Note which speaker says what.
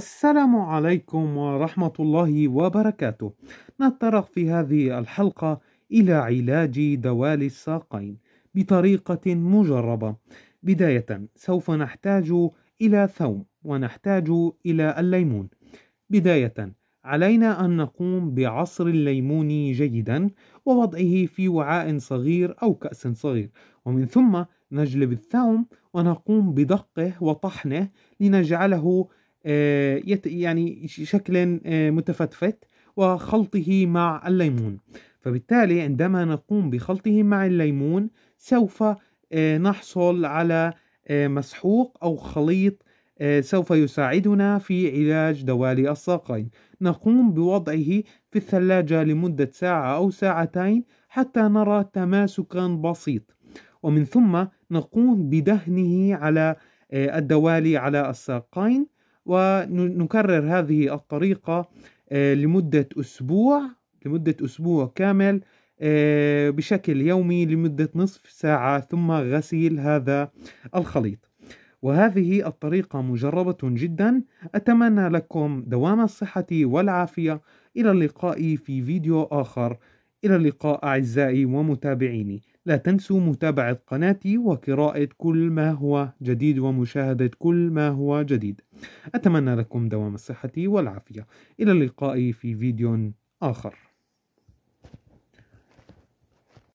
Speaker 1: السلام عليكم ورحمة الله وبركاته نتطرق في هذه الحلقة إلى علاج دوال الساقين بطريقة مجربة بداية سوف نحتاج إلى ثوم ونحتاج إلى الليمون بداية علينا أن نقوم بعصر الليمون جيدا ووضعه في وعاء صغير أو كأس صغير ومن ثم نجلب الثوم ونقوم بدقه وطحنه لنجعله آه، يعني شكل آه، متفتفت وخلطه مع الليمون فبالتالي عندما نقوم بخلطه مع الليمون سوف آه، نحصل على مسحوق أو خليط سوف يساعدنا في علاج دوالي الساقين نقوم بوضعه في الثلاجة لمدة ساعة أو ساعتين حتى نرى تماسكا بسيط ومن ثم نقوم بدهنه على الدوالي على الساقين ونكرر هذه الطريقة آه، لمدة أسبوع لمدة أسبوع كامل آه، بشكل يومي لمدة نصف ساعة ثم غسيل هذا الخليط وهذه الطريقة مجربة جدا أتمنى لكم دوام الصحة والعافية إلى اللقاء في فيديو آخر إلى اللقاء أعزائي ومتابعيني لا تنسوا متابعة قناتي وقراءة كل ما هو جديد ومشاهدة كل ما هو جديد أتمنى لكم دوام الصحة والعافية إلى اللقاء في فيديو آخر